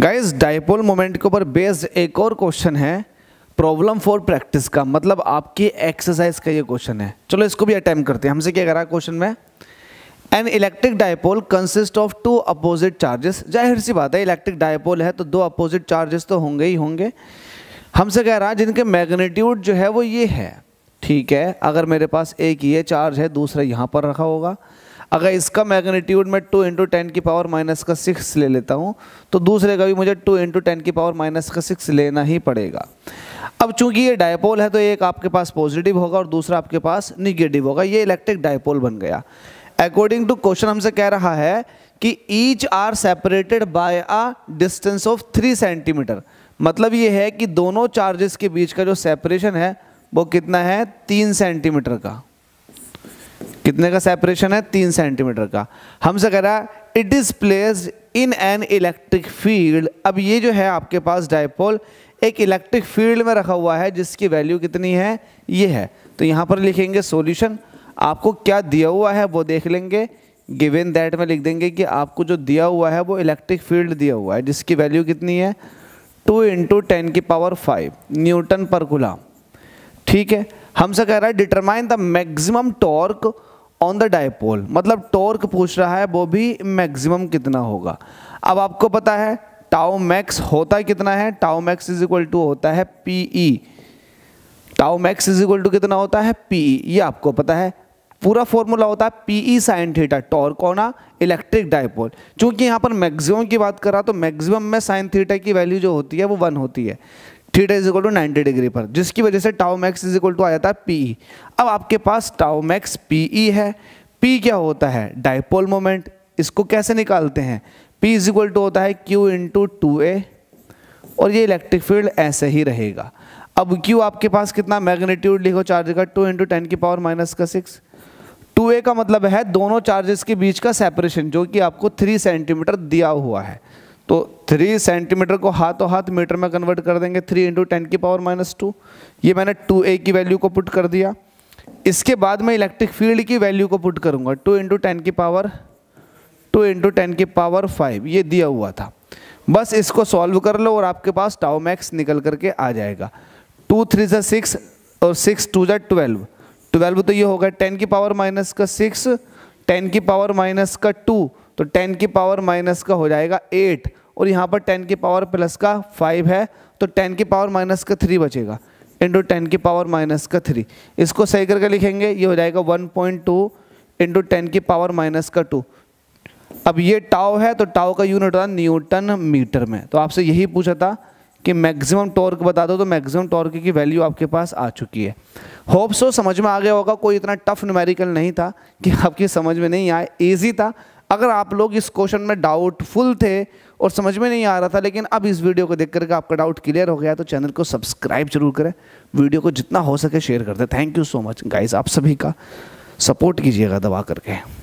Guys dipole moment के ऊपर based एक और क्वेश्चन है प्रॉब्लम फॉर प्रैक्टिस का मतलब आपकी एक्सरसाइज का ये क्वेश्चन है चलो इसको भी अटैम्प्ट करते हैं हमसे क्या करा क्वेश्चन में an electric dipole consist of two opposite charges जाहिर सी बात है इलेक्ट्रिक डायपोल है तो दो अपोजिट चार्जेस तो होंगे ही होंगे हमसे कह रहा है जिनके मैग्नीट्यूड जो है वो ये है ठीक है अगर मेरे पास एक ये चार्ज है दूसरा यहाँ पर रखा होगा अगर इसका मैग्नीट्यूड मैं टू इंटू टेन की पावर माइनस का सिक्स ले लेता हूँ तो दूसरे का भी मुझे टू इंटू टेन की पावर माइनस का सिक्स लेना ही पड़ेगा अब चूंकि ये डायपोल है तो एक आपके पास पॉजिटिव होगा और दूसरा आपके पास निगेटिव होगा ये इलेक्ट्रिक डायपोल बन गया अकॉर्डिंग टू क्वेश्चन हमसे कह रहा है कि each are separated by a distance of three centimetre मतलब ये है कि दोनों चार्जेस के बीच का जो सेपरेशन है वो कितना है तीन सेंटीमीटर का कितने का सेपरेशन है तीन सेंटीमीटर का हमसे कह रहा है it is placed in an electric field अब ये जो है आपके पास डायपोल एक इलेक्ट्रिक फील्ड में रखा हुआ है जिसकी वैल्यू कितनी है ये है तो यहाँ पर लिखेंगे सॉल्यूशन आपको क्या दिया हुआ है वो देख लेंगे गिवेन दैट में लिख देंगे कि आपको जो दिया हुआ है वो इलेक्ट्रिक फील्ड दिया हुआ है जिसकी वैल्यू कितनी है टू इंटू टेन की पावर फाइव न्यूटन पर गुलाम ठीक है हमसे कह रहा है determine the maximum torque on the dipole मतलब टॉर्क पूछ रहा है वो भी मैक्सिमम कितना होगा अब आपको पता है टाओ मैक्स होता कितना है tau max is equal to होता है P E tau max is equal to कितना होता है पी ई e। ये आपको पता है पूरा फॉर्मूला होता है P E sine theta torque on a electric dipole चूंकि यहाँ पर मैक्सिमम की बात कर रहा तो मैक्सिमम में साइन थीटा की वैल्यू जो होती है वो वन होती है theta is equal to ninety degree पर जिसकी वजह से tau max is equal to आ जाता है पी e। अब आपके पास टाओ मैक्स पी ई है पी क्या होता है डाइपोल मोमेंट इसको कैसे निकालते हैं पी इज इक्वल टू होता है क्यू इंटू टू ए और ये इलेक्ट्रिक फील्ड ऐसे ही रहेगा अब क्यू आपके पास कितना मैग्नीट्यूड लिखो चार्ज का टू इंटू टेन की पावर माइनस का सिक्स टू ए का मतलब है दोनों चार्जेस के बीच का सेपरेशन जो कि आपको थ्री सेंटीमीटर दिया हुआ है तो थ्री सेंटीमीटर को हाथों हाथ मीटर में कन्वर्ट कर देंगे थ्री इंटू टेन की पावर माइनस टू ये मैंने टू ए की वैल्यू को पुट कर दिया इसके बाद मैं इलेक्ट्रिक फील्ड की वैल्यू को पुट करूँगा टू इंटू टेन की पावर टू इंटू टेन की पावर फाइव ये दिया हुआ था बस इसको सॉल्व कर लो और आपके पास टाओ मैक्स निकल करके आ जाएगा टू थ्री से सिक्स और सिक्स टू ज़ा ट्वेल्व ट्वेल्व तो ये होगा टेन की पावर माइनस का सिक्स टेन की पावर माइनस का टू तो टेन की पावर माइनस का हो जाएगा एट और यहाँ पर टेन की पावर प्लस का फाइव है तो टेन की पावर माइनस का थ्री बचेगा इंटू टेन की पावर माइनस का थ्री इसको सही करके लिखेंगे ये हो जाएगा one point two into ten की पावर माइनस का टू अब ये टाओ है तो टाओ का यूनिट होता न्यूटन मीटर में तो आपसे यही पूछा था कि मैक्सिमम टॉर्क बता दो तो मैक्सिमम टॉर्क की वैल्यू आपके पास आ चुकी है होप सो समझ में आ गया होगा कोई इतना टफ न्यूमेरिकल नहीं था कि आपकी समझ में नहीं आए ईजी था अगर आप लोग इस क्वेश्चन में डाउटफुल थे और समझ में नहीं आ रहा था लेकिन अब इस वीडियो को देख करके आपका डाउट क्लियर हो गया तो चैनल को सब्सक्राइब जरूर करें वीडियो को जितना हो सके शेयर कर दें thank you so much guys आप सभी का सपोर्ट कीजिएगा दबा करके